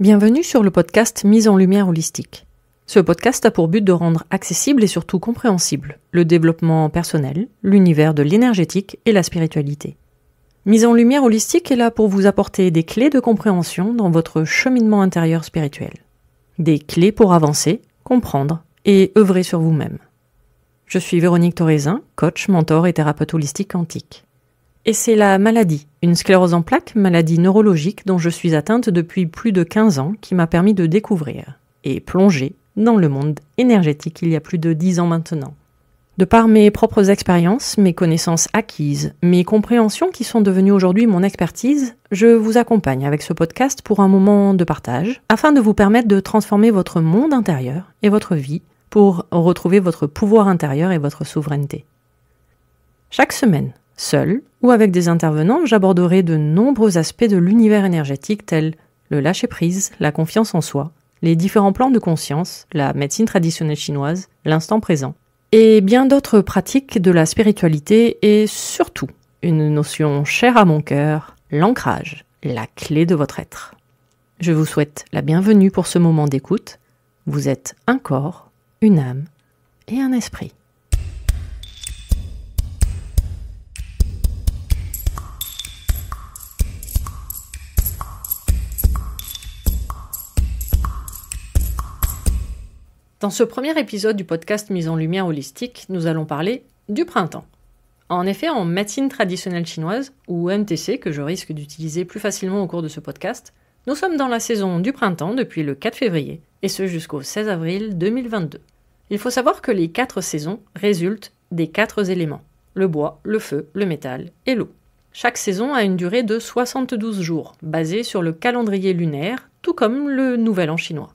Bienvenue sur le podcast Mise en lumière holistique. Ce podcast a pour but de rendre accessible et surtout compréhensible le développement personnel, l'univers de l'énergétique et la spiritualité. Mise en lumière holistique est là pour vous apporter des clés de compréhension dans votre cheminement intérieur spirituel. Des clés pour avancer, comprendre et œuvrer sur vous-même. Je suis Véronique Thorezin, coach, mentor et thérapeute holistique antique et c'est la maladie, une sclérose en plaques, maladie neurologique dont je suis atteinte depuis plus de 15 ans, qui m'a permis de découvrir et plonger dans le monde énergétique il y a plus de 10 ans maintenant. De par mes propres expériences, mes connaissances acquises, mes compréhensions qui sont devenues aujourd'hui mon expertise, je vous accompagne avec ce podcast pour un moment de partage, afin de vous permettre de transformer votre monde intérieur et votre vie pour retrouver votre pouvoir intérieur et votre souveraineté. Chaque semaine, Seul ou avec des intervenants, j'aborderai de nombreux aspects de l'univers énergétique tels le lâcher-prise, la confiance en soi, les différents plans de conscience, la médecine traditionnelle chinoise, l'instant présent, et bien d'autres pratiques de la spiritualité et surtout une notion chère à mon cœur, l'ancrage, la clé de votre être. Je vous souhaite la bienvenue pour ce moment d'écoute. Vous êtes un corps, une âme et un esprit. Dans ce premier épisode du podcast Mise en Lumière Holistique, nous allons parler du printemps. En effet, en médecine traditionnelle chinoise, ou MTC, que je risque d'utiliser plus facilement au cours de ce podcast, nous sommes dans la saison du printemps depuis le 4 février, et ce jusqu'au 16 avril 2022. Il faut savoir que les quatre saisons résultent des quatre éléments, le bois, le feu, le métal et l'eau. Chaque saison a une durée de 72 jours, basée sur le calendrier lunaire, tout comme le Nouvel An chinois.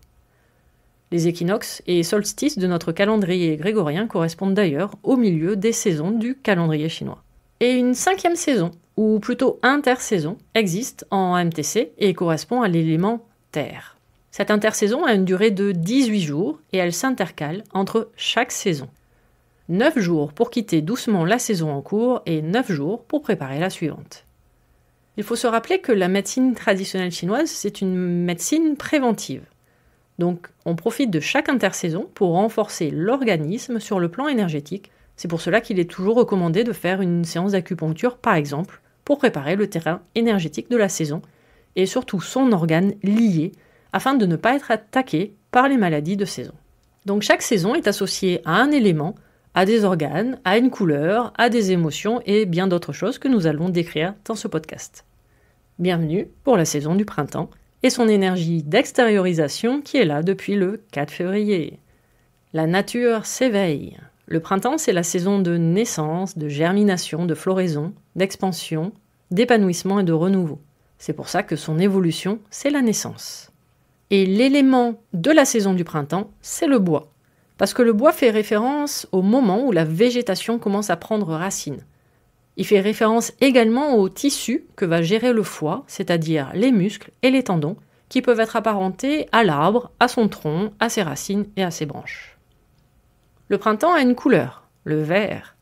Les équinoxes et solstices de notre calendrier grégorien correspondent d'ailleurs au milieu des saisons du calendrier chinois. Et une cinquième saison, ou plutôt intersaison, existe en MTC et correspond à l'élément Terre. Cette intersaison a une durée de 18 jours et elle s'intercale entre chaque saison. 9 jours pour quitter doucement la saison en cours et 9 jours pour préparer la suivante. Il faut se rappeler que la médecine traditionnelle chinoise, c'est une médecine préventive. Donc on profite de chaque intersaison pour renforcer l'organisme sur le plan énergétique. C'est pour cela qu'il est toujours recommandé de faire une séance d'acupuncture par exemple pour préparer le terrain énergétique de la saison et surtout son organe lié afin de ne pas être attaqué par les maladies de saison. Donc chaque saison est associée à un élément, à des organes, à une couleur, à des émotions et bien d'autres choses que nous allons décrire dans ce podcast. Bienvenue pour la saison du printemps et son énergie d'extériorisation qui est là depuis le 4 février. La nature s'éveille. Le printemps, c'est la saison de naissance, de germination, de floraison, d'expansion, d'épanouissement et de renouveau. C'est pour ça que son évolution, c'est la naissance. Et l'élément de la saison du printemps, c'est le bois. Parce que le bois fait référence au moment où la végétation commence à prendre racine. Il fait référence également au tissu que va gérer le foie, c'est-à-dire les muscles et les tendons, qui peuvent être apparentés à l'arbre, à son tronc, à ses racines et à ses branches. Le printemps a une couleur, le vert,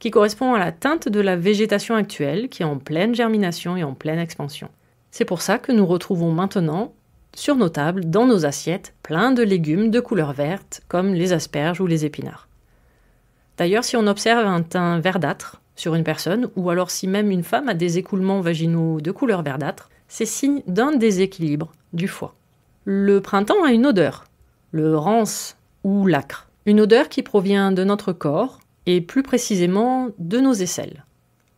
qui correspond à la teinte de la végétation actuelle qui est en pleine germination et en pleine expansion. C'est pour ça que nous retrouvons maintenant sur nos tables, dans nos assiettes, plein de légumes de couleur verte comme les asperges ou les épinards. D'ailleurs, si on observe un teint verdâtre, sur une personne, ou alors si même une femme a des écoulements vaginaux de couleur verdâtre, c'est signe d'un déséquilibre du foie. Le printemps a une odeur, le rance ou l'acre, une odeur qui provient de notre corps et plus précisément de nos aisselles.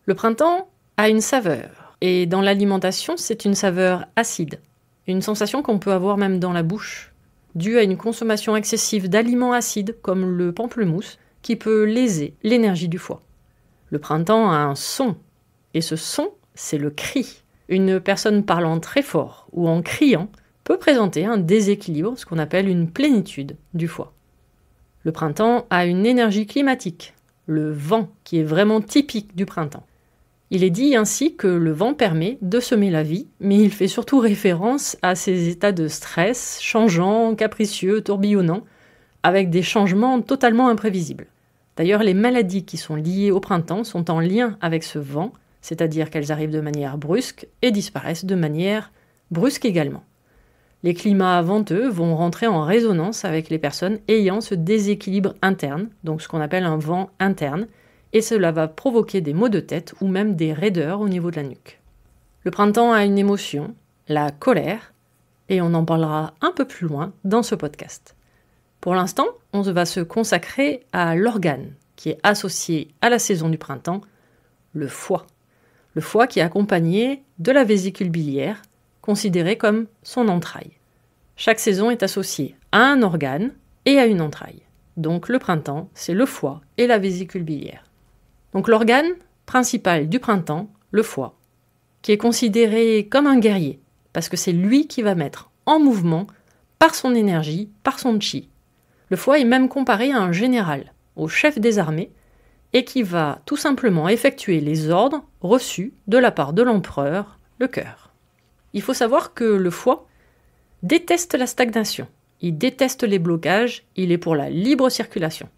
Le printemps a une saveur, et dans l'alimentation, c'est une saveur acide, une sensation qu'on peut avoir même dans la bouche, due à une consommation excessive d'aliments acides comme le pamplemousse, qui peut léser l'énergie du foie. Le printemps a un son, et ce son, c'est le cri. Une personne parlant très fort ou en criant peut présenter un déséquilibre, ce qu'on appelle une plénitude du foie. Le printemps a une énergie climatique, le vent, qui est vraiment typique du printemps. Il est dit ainsi que le vent permet de semer la vie, mais il fait surtout référence à ces états de stress changeants, capricieux, tourbillonnants, avec des changements totalement imprévisibles. D'ailleurs, les maladies qui sont liées au printemps sont en lien avec ce vent, c'est-à-dire qu'elles arrivent de manière brusque et disparaissent de manière brusque également. Les climats venteux vont rentrer en résonance avec les personnes ayant ce déséquilibre interne, donc ce qu'on appelle un vent interne, et cela va provoquer des maux de tête ou même des raideurs au niveau de la nuque. Le printemps a une émotion, la colère, et on en parlera un peu plus loin dans ce podcast. Pour l'instant, on va se consacrer à l'organe qui est associé à la saison du printemps, le foie. Le foie qui est accompagné de la vésicule biliaire, considérée comme son entraille. Chaque saison est associée à un organe et à une entraille. Donc le printemps, c'est le foie et la vésicule biliaire. Donc l'organe principal du printemps, le foie, qui est considéré comme un guerrier, parce que c'est lui qui va mettre en mouvement, par son énergie, par son chi, le foie est même comparé à un général, au chef des armées, et qui va tout simplement effectuer les ordres reçus de la part de l'empereur, le cœur. Il faut savoir que le foie déteste la stagnation, il déteste les blocages, il est pour la libre circulation.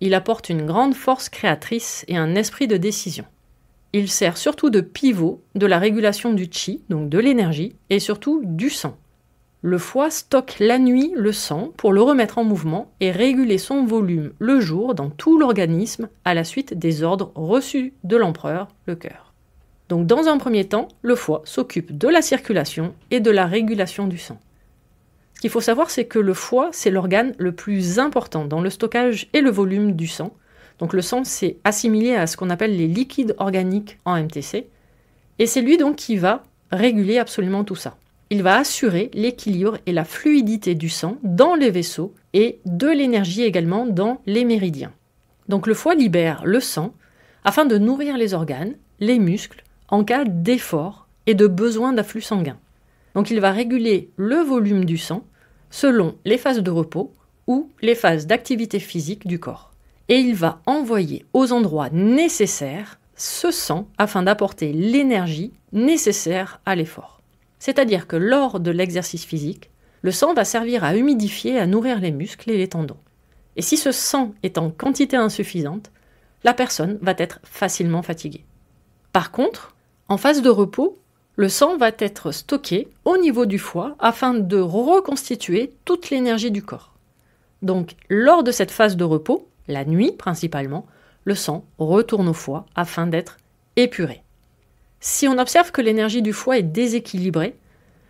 Il apporte une grande force créatrice et un esprit de décision. Il sert surtout de pivot de la régulation du chi, donc de l'énergie, et surtout du sang. Le foie stocke la nuit le sang pour le remettre en mouvement et réguler son volume le jour dans tout l'organisme à la suite des ordres reçus de l'empereur, le cœur. Donc dans un premier temps, le foie s'occupe de la circulation et de la régulation du sang. Ce qu'il faut savoir, c'est que le foie, c'est l'organe le plus important dans le stockage et le volume du sang. Donc le sang, c'est assimilé à ce qu'on appelle les liquides organiques en MTC. Et c'est lui donc qui va réguler absolument tout ça il va assurer l'équilibre et la fluidité du sang dans les vaisseaux et de l'énergie également dans les méridiens. Donc le foie libère le sang afin de nourrir les organes, les muscles, en cas d'effort et de besoin d'afflux sanguin. Donc il va réguler le volume du sang selon les phases de repos ou les phases d'activité physique du corps. Et il va envoyer aux endroits nécessaires ce sang afin d'apporter l'énergie nécessaire à l'effort. C'est-à-dire que lors de l'exercice physique, le sang va servir à humidifier, à nourrir les muscles et les tendons. Et si ce sang est en quantité insuffisante, la personne va être facilement fatiguée. Par contre, en phase de repos, le sang va être stocké au niveau du foie afin de reconstituer toute l'énergie du corps. Donc, lors de cette phase de repos, la nuit principalement, le sang retourne au foie afin d'être épuré. Si on observe que l'énergie du foie est déséquilibrée,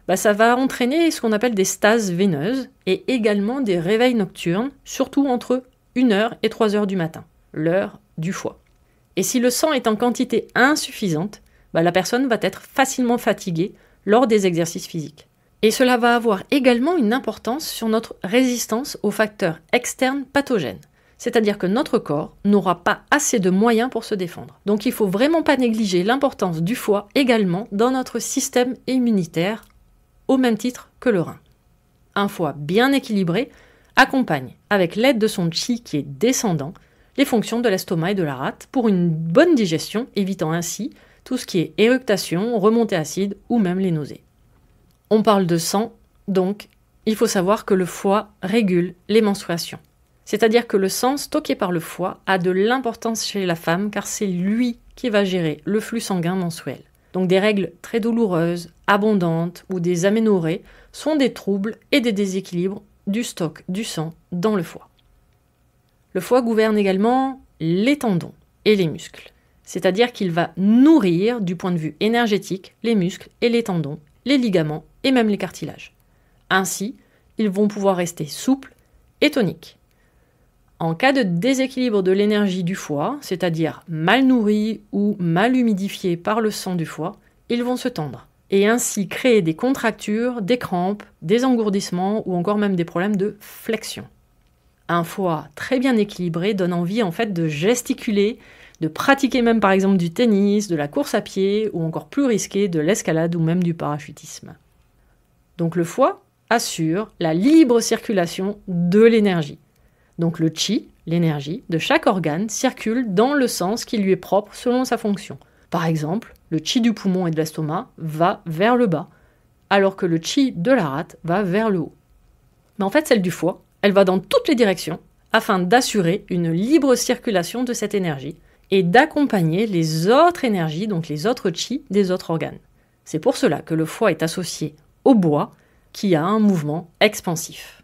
bah, ça va entraîner ce qu'on appelle des stases veineuses et également des réveils nocturnes, surtout entre 1h et 3h du matin, l'heure du foie. Et si le sang est en quantité insuffisante, bah, la personne va être facilement fatiguée lors des exercices physiques. Et cela va avoir également une importance sur notre résistance aux facteurs externes pathogènes. C'est-à-dire que notre corps n'aura pas assez de moyens pour se défendre. Donc il faut vraiment pas négliger l'importance du foie également dans notre système immunitaire, au même titre que le rein. Un foie bien équilibré accompagne, avec l'aide de son chi qui est descendant, les fonctions de l'estomac et de la rate pour une bonne digestion, évitant ainsi tout ce qui est éructation, remontée acide ou même les nausées. On parle de sang, donc il faut savoir que le foie régule les menstruations. C'est-à-dire que le sang stocké par le foie a de l'importance chez la femme car c'est lui qui va gérer le flux sanguin mensuel. Donc des règles très douloureuses, abondantes ou des aménorrhées sont des troubles et des déséquilibres du stock du sang dans le foie. Le foie gouverne également les tendons et les muscles. C'est-à-dire qu'il va nourrir du point de vue énergétique les muscles et les tendons, les ligaments et même les cartilages. Ainsi, ils vont pouvoir rester souples et toniques. En cas de déséquilibre de l'énergie du foie, c'est-à-dire mal nourri ou mal humidifié par le sang du foie, ils vont se tendre et ainsi créer des contractures, des crampes, des engourdissements ou encore même des problèmes de flexion. Un foie très bien équilibré donne envie en fait de gesticuler, de pratiquer même par exemple du tennis, de la course à pied ou encore plus risqué de l'escalade ou même du parachutisme. Donc le foie assure la libre circulation de l'énergie. Donc le chi, l'énergie, de chaque organe circule dans le sens qui lui est propre selon sa fonction. Par exemple, le chi du poumon et de l'estomac va vers le bas, alors que le chi de la rate va vers le haut. Mais en fait, celle du foie, elle va dans toutes les directions afin d'assurer une libre circulation de cette énergie et d'accompagner les autres énergies, donc les autres chi des autres organes. C'est pour cela que le foie est associé au bois qui a un mouvement expansif.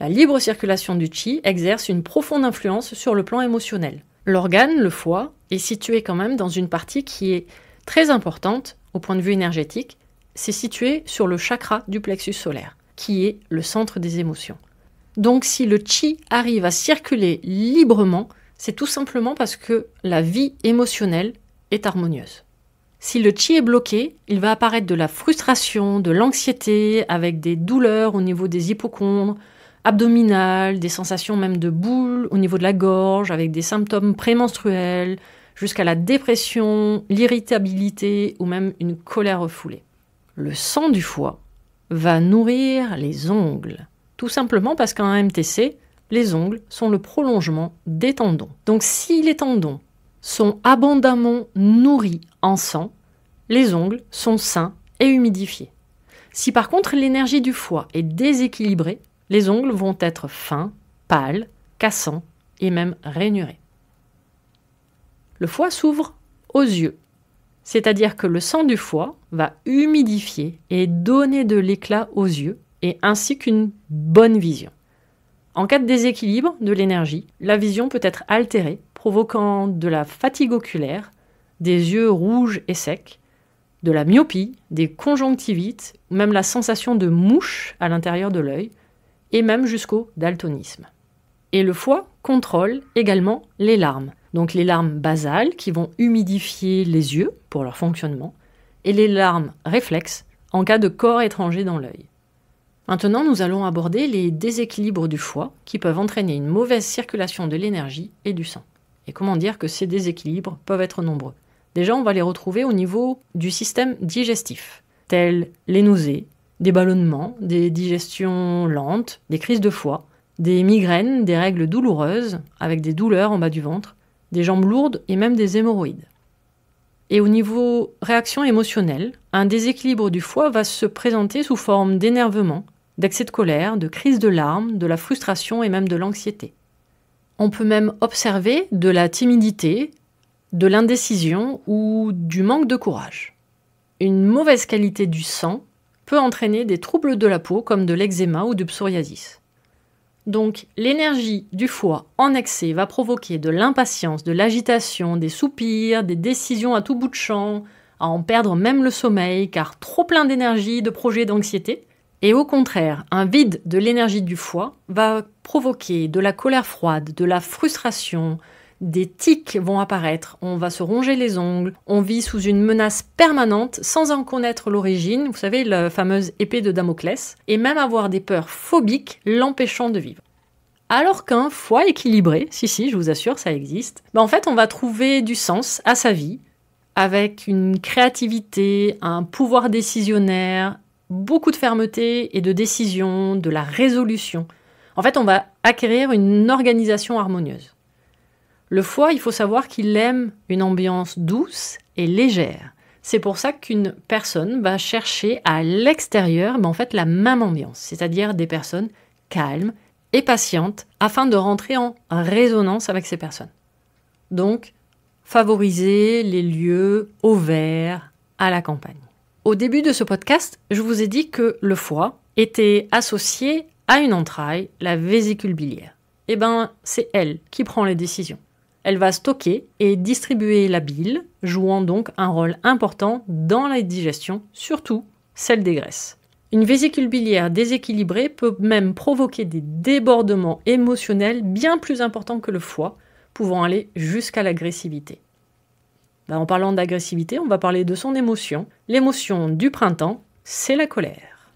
La libre circulation du chi exerce une profonde influence sur le plan émotionnel. L'organe, le foie, est situé quand même dans une partie qui est très importante au point de vue énergétique, c'est situé sur le chakra du plexus solaire, qui est le centre des émotions. Donc si le chi arrive à circuler librement, c'est tout simplement parce que la vie émotionnelle est harmonieuse. Si le chi est bloqué, il va apparaître de la frustration, de l'anxiété, avec des douleurs au niveau des hypochondres, abdominales, des sensations même de boule au niveau de la gorge, avec des symptômes prémenstruels, jusqu'à la dépression, l'irritabilité ou même une colère refoulée. Le sang du foie va nourrir les ongles, tout simplement parce qu'en MTC, les ongles sont le prolongement des tendons. Donc si les tendons sont abondamment nourris en sang, les ongles sont sains et humidifiés. Si par contre l'énergie du foie est déséquilibrée, les ongles vont être fins, pâles, cassants et même rainurés. Le foie s'ouvre aux yeux, c'est-à-dire que le sang du foie va humidifier et donner de l'éclat aux yeux, et ainsi qu'une bonne vision. En cas de déséquilibre de l'énergie, la vision peut être altérée, provoquant de la fatigue oculaire, des yeux rouges et secs, de la myopie, des conjonctivites, ou même la sensation de mouche à l'intérieur de l'œil, et même jusqu'au daltonisme. Et le foie contrôle également les larmes, donc les larmes basales qui vont humidifier les yeux pour leur fonctionnement, et les larmes réflexes en cas de corps étranger dans l'œil. Maintenant, nous allons aborder les déséquilibres du foie qui peuvent entraîner une mauvaise circulation de l'énergie et du sang. Et comment dire que ces déséquilibres peuvent être nombreux Déjà, on va les retrouver au niveau du système digestif, tels les nausées, des ballonnements, des digestions lentes, des crises de foie, des migraines, des règles douloureuses, avec des douleurs en bas du ventre, des jambes lourdes et même des hémorroïdes. Et au niveau réaction émotionnelle, un déséquilibre du foie va se présenter sous forme d'énervement, d'accès de colère, de crise de larmes, de la frustration et même de l'anxiété. On peut même observer de la timidité, de l'indécision ou du manque de courage. Une mauvaise qualité du sang peut entraîner des troubles de la peau comme de l'eczéma ou du psoriasis. Donc l'énergie du foie en excès va provoquer de l'impatience, de l'agitation, des soupirs, des décisions à tout bout de champ, à en perdre même le sommeil car trop plein d'énergie, de projets, d'anxiété. Et au contraire, un vide de l'énergie du foie va provoquer de la colère froide, de la frustration, des tics vont apparaître, on va se ronger les ongles, on vit sous une menace permanente sans en connaître l'origine, vous savez, la fameuse épée de Damoclès, et même avoir des peurs phobiques l'empêchant de vivre. Alors qu'un foie équilibré, si si, je vous assure, ça existe, ben en fait on va trouver du sens à sa vie, avec une créativité, un pouvoir décisionnaire, beaucoup de fermeté et de décision, de la résolution. En fait, on va acquérir une organisation harmonieuse. Le foie, il faut savoir qu'il aime une ambiance douce et légère. C'est pour ça qu'une personne va chercher à l'extérieur, mais en fait la même ambiance, c'est-à-dire des personnes calmes et patientes, afin de rentrer en résonance avec ces personnes. Donc, favoriser les lieux au vert, à la campagne. Au début de ce podcast, je vous ai dit que le foie était associé à une entraille, la vésicule biliaire. Eh bien, c'est elle qui prend les décisions. Elle va stocker et distribuer la bile, jouant donc un rôle important dans la digestion, surtout celle des graisses. Une vésicule biliaire déséquilibrée peut même provoquer des débordements émotionnels bien plus importants que le foie, pouvant aller jusqu'à l'agressivité. Bah, en parlant d'agressivité, on va parler de son émotion. L'émotion du printemps, c'est la colère.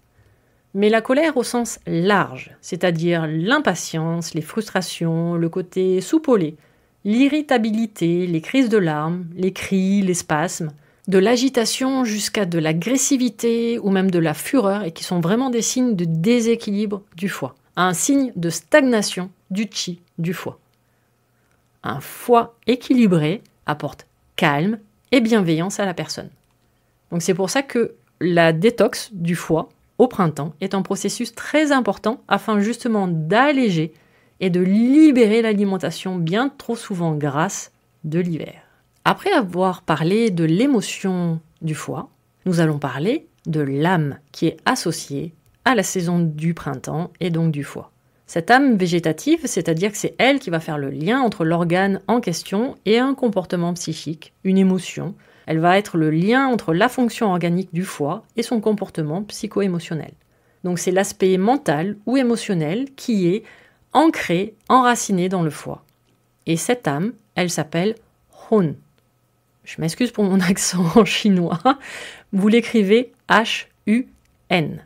Mais la colère au sens large, c'est-à-dire l'impatience, les frustrations, le côté soupolé, l'irritabilité, les crises de larmes, les cris, les spasmes, de l'agitation jusqu'à de l'agressivité ou même de la fureur et qui sont vraiment des signes de déséquilibre du foie, un signe de stagnation du chi du foie. Un foie équilibré apporte calme et bienveillance à la personne. Donc c'est pour ça que la détox du foie au printemps est un processus très important afin justement d'alléger et de libérer l'alimentation bien trop souvent grasse de l'hiver. Après avoir parlé de l'émotion du foie, nous allons parler de l'âme qui est associée à la saison du printemps et donc du foie. Cette âme végétative, c'est-à-dire que c'est elle qui va faire le lien entre l'organe en question et un comportement psychique, une émotion. Elle va être le lien entre la fonction organique du foie et son comportement psycho-émotionnel. Donc c'est l'aspect mental ou émotionnel qui est ancrée, enracinée dans le foie. Et cette âme, elle s'appelle Hun. Je m'excuse pour mon accent chinois. Vous l'écrivez H-U-N.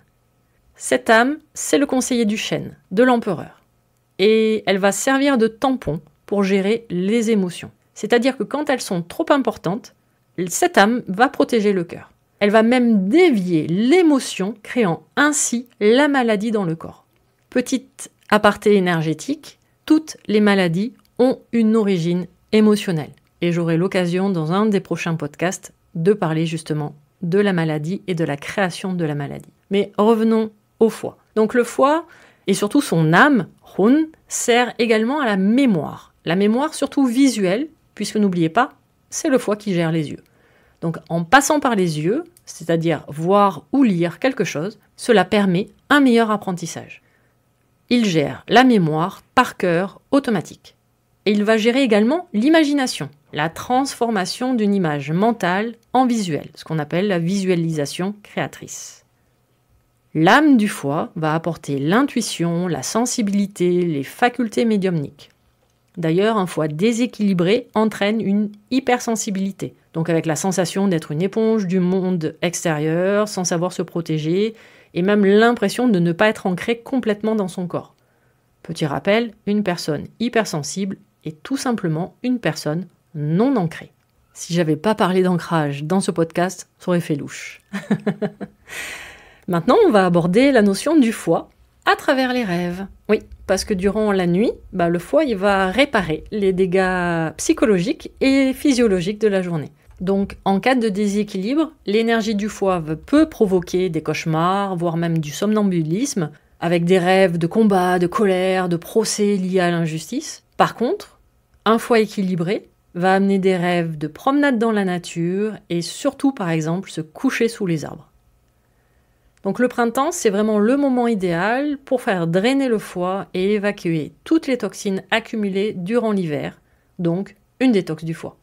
Cette âme, c'est le conseiller du chêne, de l'empereur. Et elle va servir de tampon pour gérer les émotions. C'est-à-dire que quand elles sont trop importantes, cette âme va protéger le cœur. Elle va même dévier l'émotion, créant ainsi la maladie dans le corps. Petite aparté énergétique, toutes les maladies ont une origine émotionnelle. Et j'aurai l'occasion dans un des prochains podcasts de parler justement de la maladie et de la création de la maladie. Mais revenons au foie. Donc le foie, et surtout son âme, Hun, sert également à la mémoire. La mémoire surtout visuelle, puisque n'oubliez pas, c'est le foie qui gère les yeux. Donc en passant par les yeux, c'est-à-dire voir ou lire quelque chose, cela permet un meilleur apprentissage. Il gère la mémoire par cœur automatique. Et il va gérer également l'imagination, la transformation d'une image mentale en visuel, ce qu'on appelle la visualisation créatrice. L'âme du foie va apporter l'intuition, la sensibilité, les facultés médiumniques. D'ailleurs, un foie déséquilibré entraîne une hypersensibilité, donc avec la sensation d'être une éponge du monde extérieur sans savoir se protéger et même l'impression de ne pas être ancré complètement dans son corps. Petit rappel, une personne hypersensible est tout simplement une personne non ancrée. Si j'avais pas parlé d'ancrage dans ce podcast, ça aurait fait louche. Maintenant, on va aborder la notion du foie à travers les rêves. Oui, parce que durant la nuit, bah, le foie il va réparer les dégâts psychologiques et physiologiques de la journée. Donc en cas de déséquilibre, l'énergie du foie peut provoquer des cauchemars, voire même du somnambulisme, avec des rêves de combat, de colère, de procès liés à l'injustice. Par contre, un foie équilibré va amener des rêves de promenade dans la nature et surtout par exemple se coucher sous les arbres. Donc le printemps, c'est vraiment le moment idéal pour faire drainer le foie et évacuer toutes les toxines accumulées durant l'hiver, donc une détox du foie.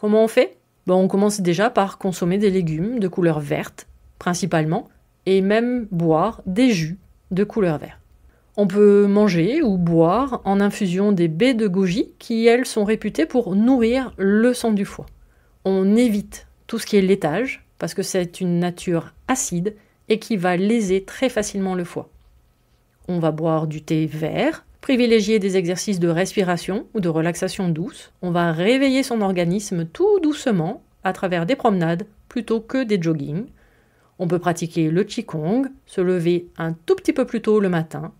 Comment on fait ben, On commence déjà par consommer des légumes de couleur verte, principalement, et même boire des jus de couleur verte. On peut manger ou boire en infusion des baies de goji qui, elles, sont réputées pour nourrir le sang du foie. On évite tout ce qui est laitage parce que c'est une nature acide et qui va léser très facilement le foie. On va boire du thé vert, privilégier des exercices de respiration ou de relaxation douce. On va réveiller son organisme tout doucement à travers des promenades plutôt que des joggings. On peut pratiquer le Qigong, se lever un tout petit peu plus tôt le matin,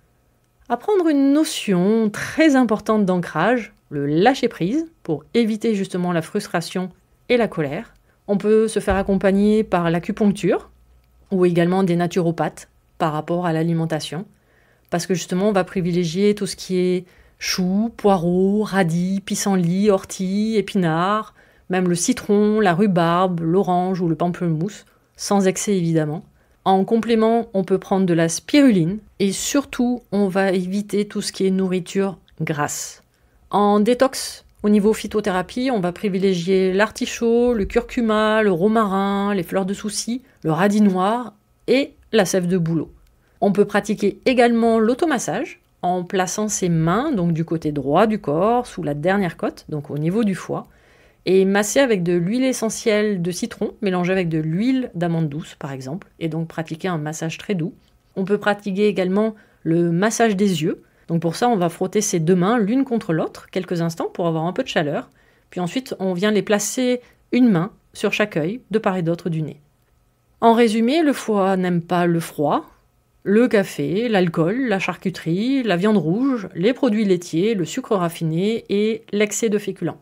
apprendre une notion très importante d'ancrage, le lâcher-prise, pour éviter justement la frustration et la colère. On peut se faire accompagner par l'acupuncture ou également des naturopathes par rapport à l'alimentation parce que justement on va privilégier tout ce qui est choux, poireaux, radis, pissenlit, ortie, épinards, même le citron, la rhubarbe, l'orange ou le pamplemousse, sans excès évidemment. En complément, on peut prendre de la spiruline et surtout, on va éviter tout ce qui est nourriture grasse. En détox, au niveau phytothérapie, on va privilégier l'artichaut, le curcuma, le romarin, les fleurs de souci, le radis noir et la sève de bouleau. On peut pratiquer également l'automassage en plaçant ses mains donc du côté droit du corps sous la dernière côte, donc au niveau du foie, et masser avec de l'huile essentielle de citron mélangée avec de l'huile d'amande douce par exemple, et donc pratiquer un massage très doux. On peut pratiquer également le massage des yeux. Donc pour ça, on va frotter ses deux mains l'une contre l'autre quelques instants pour avoir un peu de chaleur. Puis ensuite, on vient les placer une main sur chaque œil, de part et d'autre du nez. En résumé, le foie n'aime pas le froid, le café, l'alcool, la charcuterie, la viande rouge, les produits laitiers, le sucre raffiné et l'excès de féculents.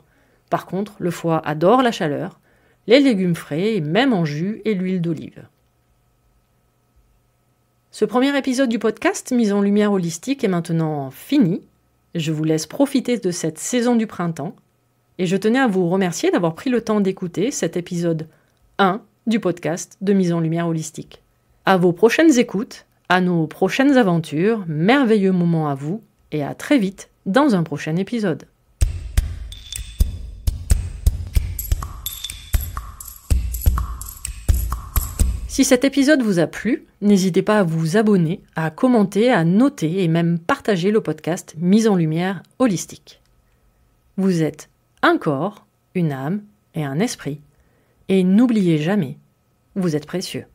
Par contre, le foie adore la chaleur, les légumes frais, même en jus et l'huile d'olive. Ce premier épisode du podcast Mise en lumière holistique est maintenant fini. Je vous laisse profiter de cette saison du printemps et je tenais à vous remercier d'avoir pris le temps d'écouter cet épisode 1 du podcast de Mise en lumière holistique. À vos prochaines écoutes à nos prochaines aventures, merveilleux moments à vous et à très vite dans un prochain épisode. Si cet épisode vous a plu, n'hésitez pas à vous abonner, à commenter, à noter et même partager le podcast Mise en Lumière Holistique. Vous êtes un corps, une âme et un esprit. Et n'oubliez jamais, vous êtes précieux.